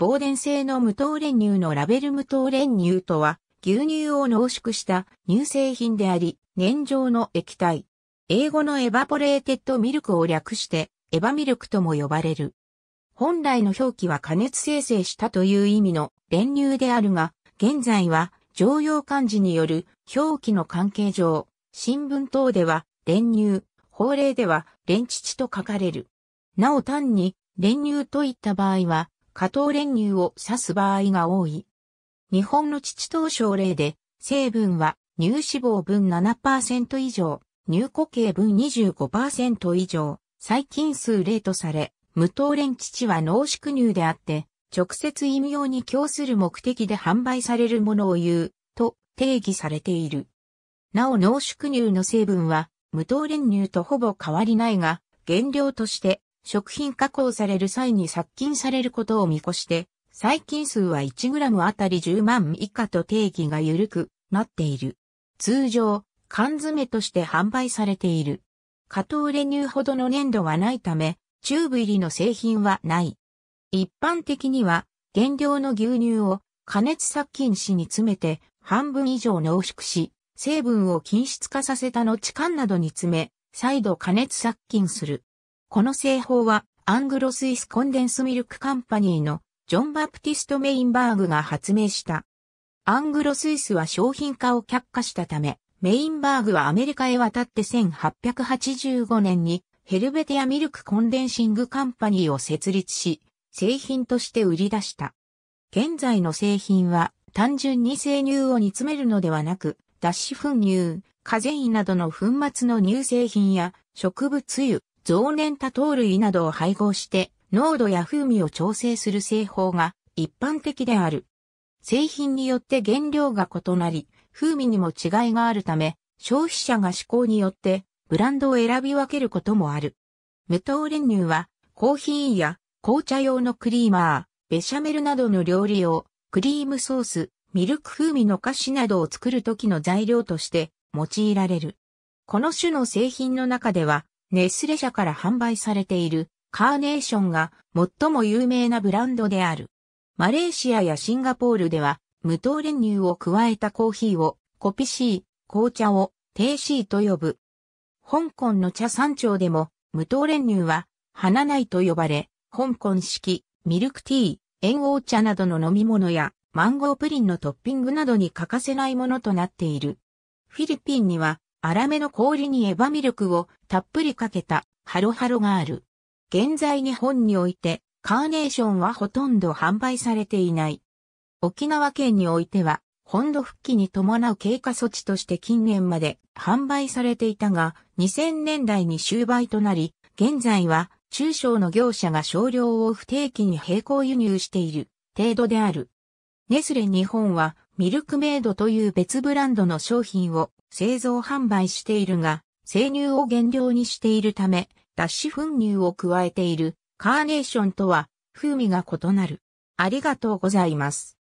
防電性の無糖練乳のラベル無糖練乳とは、牛乳を濃縮した乳製品であり、粘状の液体。英語のエバポレーテッドミルクを略して、エバミルクとも呼ばれる。本来の表記は加熱生成したという意味の練乳であるが、現在は常用漢字による表記の関係上、新聞等では練乳、法令では練乳と書かれる。なお単に練乳といった場合は、加糖練乳を指す場合が多い。日本の父糖症例で、成分は乳脂肪分7%以上、乳固形分25%以上、細菌数例とされ、無糖練乳は濃縮乳であって、直接飲用に供する目的で販売されるものを言う、と定義されている。なお濃縮乳の成分は、無糖練乳とほぼ変わりないが、原料として食品加工される際に殺菌されることを見越して、細菌数は 1g あたり10万以下と定義が緩くなっている。通常、缶詰として販売されている。加糖レニューほどの粘度はないため、チューブ入りの製品はない。一般的には、原料の牛乳を加熱殺菌紙に詰めて半分以上濃縮し、成分を均質化させた後缶などに詰め、再度加熱殺菌する。この製法は、アングロスイスコンデンスミルクカンパニーのジョン・バプティスト・メインバーグが発明した。アングロスイスは商品化を却下したため、メインバーグはアメリカへ渡って1885年にヘルベティアミルクコンデンシングカンパニーを設立し、製品として売り出した。現在の製品は単純に生乳を煮詰めるのではなく、脱脂粉乳、カゼインなどの粉末の乳製品や植物油、増粘多糖類などを配合して濃度や風味を調整する製法が一般的である。製品によって原料が異なり、風味にも違いがあるため、消費者が嗜好によってブランドを選び分けることもある。無糖練乳はコーヒーや紅茶用のクリーマー、ベシャメルなどの料理用、クリームソース、ミルク風味の菓子などを作る時の材料として用いられる。この種の製品の中ではネスレ社から販売されているカーネーションが最も有名なブランドである。マレーシアやシンガポールでは無糖練乳を加えたコーヒーをコピシー、紅茶をテイシーと呼ぶ。香港の茶山町でも無糖練乳は花内と呼ばれ、香港式、ミルクティー、塩王茶などの飲み物やマンゴープリンのトッピングなどに欠かせないものとなっている。フィリピンには粗めの氷にエバミルクをたっぷりかけたハロハロがある。現在日本においてカーネーションはほとんど販売されていない。沖縄県においては本土復帰に伴う経過措置として近年まで販売されていたが2000年代に終売となり、現在は中小の業者が少量を不定期に並行輸入している程度である。ネスレ日本はミルクメイドという別ブランドの商品を製造販売しているが、生乳を原料にしているため、脱脂粉乳を加えているカーネーションとは風味が異なる。ありがとうございます。